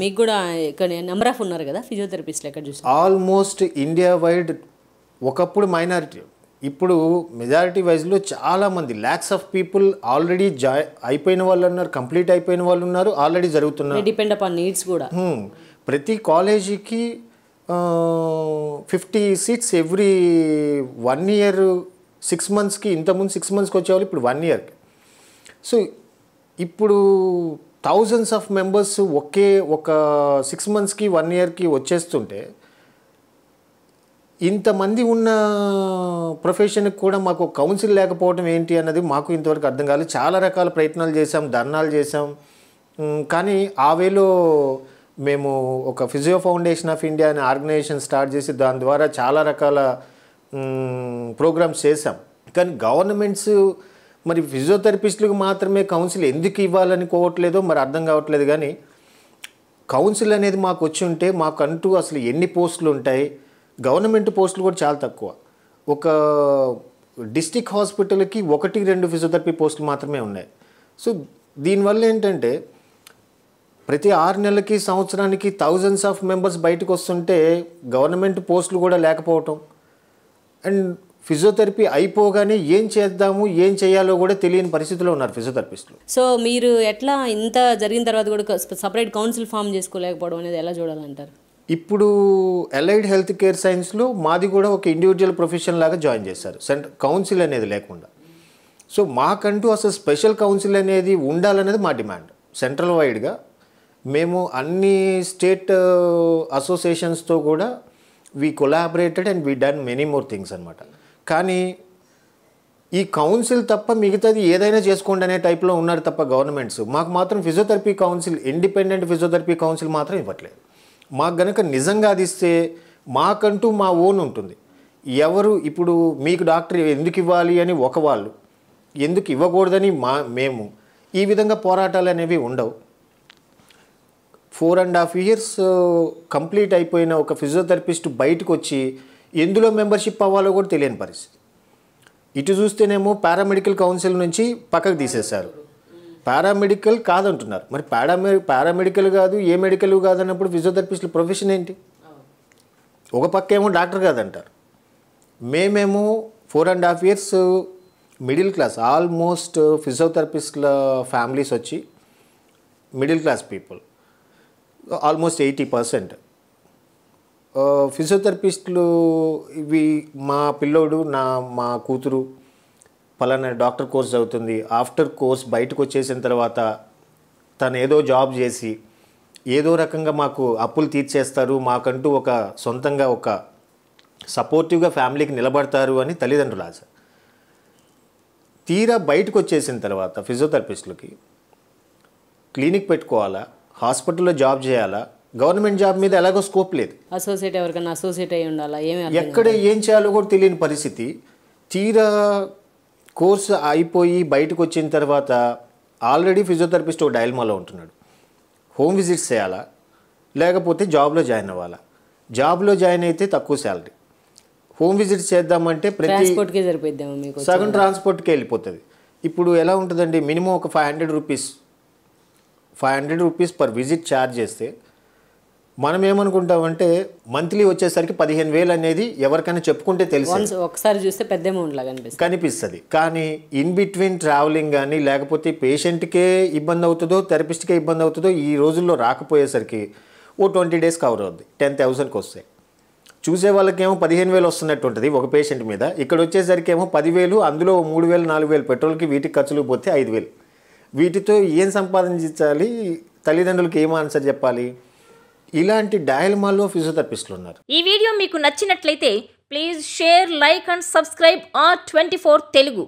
మీకు కూడా ఇక్కడ నెంబర్ ఆఫ్ ఉన్నారు కదా ఫిజియోథెరపిస్ట్ ఎక్కడ చూసి ఆల్మోస్ట్ ఇండియా వైడ్ ఒకప్పుడు మైనారిటీ ఇప్పుడు మెజారిటీ వైజ్లో చాలామంది lakhs of people already join అయిపోయిన వాళ్ళు ఉన్నారు కంప్లీట్ అయిపోయిన వాళ్ళు ఉన్నారు ఆల్రెడీ జరుగుతున్నారు డిపెండ్ ఆన్ నీడ్స్ కూడా hmm. ప్రతి కాలేజీకి fifty seats every one year six మంత్స్కి ఇంతకుముందు సిక్స్ మంత్స్కి వచ్చేవాళ్ళు ఇప్పుడు వన్ ఇయర్కి సో ఇప్పుడు థౌజండ్స్ ఆఫ్ మెంబర్స్ ఒకే ఒక సిక్స్ మంత్స్కి వన్ ఇయర్కి వచ్చేస్తుంటే ఇంతమంది ఉన్న ప్రొఫెషన్కి కూడా మాకు కౌన్సిల్ లేకపోవడం ఏంటి అన్నది మాకు ఇంతవరకు అర్థం కాలేదు చాలా రకాల ప్రయత్నాలు చేశాం ధర్నాలు చేశాం కానీ ఆ వేలో మేము ఒక ఫిజియో ఫౌండేషన్ ఆఫ్ ఇండియా అనే ఆర్గనైజేషన్ స్టార్ట్ చేసి దాని ద్వారా చాలా రకాల ప్రోగ్రామ్స్ చేశాం కానీ గవర్నమెంట్స్ మరి ఫిజియోథెరపిస్టులకు మాత్రమే కౌన్సిల్ ఎందుకు ఇవ్వాలని కోవట్లేదో మరి అర్థం కావట్లేదు కానీ కౌన్సిల్ అనేది మాకు వచ్చి ఉంటే మాకంటూ అసలు ఎన్ని పోస్టులు ఉంటాయి గవర్నమెంట్ పోస్టులు కూడా చాలా తక్కువ ఒక డిస్టిక్ హాస్పిటల్కి ఒకటి రెండు ఫిజియోథెరపీ పోస్టులు మాత్రమే ఉన్నాయి సో దీనివల్ల ఏంటంటే ప్రతి ఆరు నెలలకి సంవత్సరానికి థౌజండ్స్ ఆఫ్ మెంబర్స్ బయటకు వస్తుంటే గవర్నమెంట్ పోస్టులు కూడా లేకపోవటం అండ్ ఫిజియోథెరపీ అయిపోగానే ఏం చేద్దాము ఏం చేయాలో కూడా తెలియని పరిస్థితిలో ఉన్నారు ఫిజియోథెరపిస్టులు సో మీరు ఎట్లా ఇంత జరిగిన తర్వాత కూడా సపరేట్ కౌన్సిల్ ఫామ్ చేసుకోలేకపోవడం అనేది ఎలా చూడాలంటారు ఇప్పుడు ఎలైడ్ హెల్త్ కేర్ సైన్స్లో మాది కూడా ఒక ఇండివిజువల్ ప్రొఫెషన్ లాగా జాయిన్ చేశారు సెంట్ కౌన్సిల్ అనేది లేకుండా సో మాకంటూ అసలు స్పెషల్ కౌన్సిల్ అనేది ఉండాలనేది మా డిమాండ్ సెంట్రల్ వైడ్గా మేము అన్ని స్టేట్ అసోసియేషన్స్తో కూడా we collaborated and we done many more things అనమాట కానీ ఈ కౌన్సిల్ తప్ప మిగతాది ఏదైనా చేసుకోండి అనే టైప్లో ఉన్నారు తప్ప గవర్నమెంట్స్ మాకు మాత్రం physiotherapy council independent physiotherapy council మాత్రం ఇవ్వట్లేదు మాకు గనక నిజంగా అది ఇస్తే మాకంటూ మా ఓన్ ఉంటుంది ఎవరు ఇప్పుడు మీకు డాక్టర్ ఎందుకు ఇవ్వాలి అని ఒక వాళ్ళు ఎందుకు ఇవ్వకూడదని మా మేము ఈ విధంగా పోరాటాలు అనేవి ఉండవు four and half years complete అయిపోయిన ఒక ఫిజియోథెరపిస్ట్ బయటకు వచ్చి ఎందులో మెంబర్షిప్ అవ్వాలో కూడా తెలియని పరిస్థితి ఇటు చూస్తేనేమో పారామెడికల్ కౌన్సిల్ నుంచి పక్కకు తీసేశారు పారామెడికల్ కాదంటున్నారు మరి పారామె పారామెడికల్ కాదు ఏ మెడికల్ కాదు అన్నప్పుడు ప్రొఫెషన్ ఏంటి ఒక పక్క ఏమో డాక్టర్ కాదంటారు మేమేమో four and half years middle class almost ఫిజియోథెరపిస్ట్ల ఫ్యామిలీస్ వచ్చి middle class people almost eighty percent ఫిజియోథెరపిస్టులు ఇవి మా పిల్లోడు నా మా కూతురు పలానా డాక్టర్ కోర్స్ అవుతుంది ఆఫ్టర్ కోర్స్ బయటకు వచ్చేసిన తర్వాత తను ఏదో జాబ్ చేసి ఏదో రకంగా మాకు అప్పులు తీర్చేస్తారు మాకంటూ ఒక సొంతంగా ఒక సపోర్టివ్గా ఫ్యామిలీకి నిలబడతారు అని తల్లిదండ్రులు ఆశ తీరా బయటకు వచ్చేసిన తర్వాత ఫిజియోథెరపిస్టులకి క్లినిక్ పెట్టుకోవాలా హాస్పిటల్లో జాబ్ చేయాలా గవర్నమెంట్ జాబ్ మీద ఎలాగో స్కోప్ లేదు అసోసియేట్ ఎవరికైనా అసోసియేట్ అయి ఉండాలా ఏమి ఎక్కడ ఏం చేయాలో కూడా తెలియని పరిస్థితి తీరా కోర్సు అయిపోయి బయటకు వచ్చిన తర్వాత ఆల్రెడీ ఫిజియోథెరపిస్ట్ ఒక డైల్మాలో ఉంటున్నాడు హోమ్ విజిట్స్ చేయాలా లేకపోతే జాబ్లో జాయిన్ అవ్వాలా జాబ్లో జాయిన్ అయితే తక్కువ శాలరీ హోమ్ విజిట్స్ చేద్దామంటే మీకు సగం ట్రాన్స్పోర్ట్కి వెళ్ళిపోతుంది ఇప్పుడు ఎలా ఉంటుందండి మినిమం ఒక five hundred rupees five hundred rupees per visit charge చేస్తే మనం ఏమనుకుంటామంటే మంత్లీ వచ్చేసరికి పదిహేను వేలు అనేది ఎవరికైనా చెప్పుకుంటే తెలుసు ఒకసారి చూస్తే పెద్ద అమౌంట్ లాగా అనిపిస్తుంది కనిపిస్తుంది కానీ ఇన్ బిట్వీన్ ట్రావెలింగ్ కానీ లేకపోతే పేషెంట్కే ఇబ్బంది అవుతుందో థెరపిస్ట్కే ఇబ్బంది అవుతుందో ఈ రోజుల్లో రాకపోయేసరికి ఓ ట్వంటీ డేస్ కవర్ అవుద్ది టెన్ థౌసండ్కి వస్తాయి చూసే వాళ్ళకేమో పదిహేను వేలు వస్తున్నట్టు ఉంటుంది ఒక పేషెంట్ మీద ఇక్కడ వచ్చేసరికి ఏమో పదివేలు అందులో మూడు వేలు నాలుగు వేలు పెట్రోల్కి వీటికి ఖర్చులు పోతే ఐదు వేలు వీటితో ఏం సంపాదించాలి తల్లిదండ్రులకి ఏం ఆన్సర్ చెప్పాలి ఇలాంటి డయాలమాలో ఫిజియోథెరపిస్టులు ఉన్నారు ఈ వీడియో మీకు నచ్చినట్లయితే please share like and subscribe R twenty four Telugu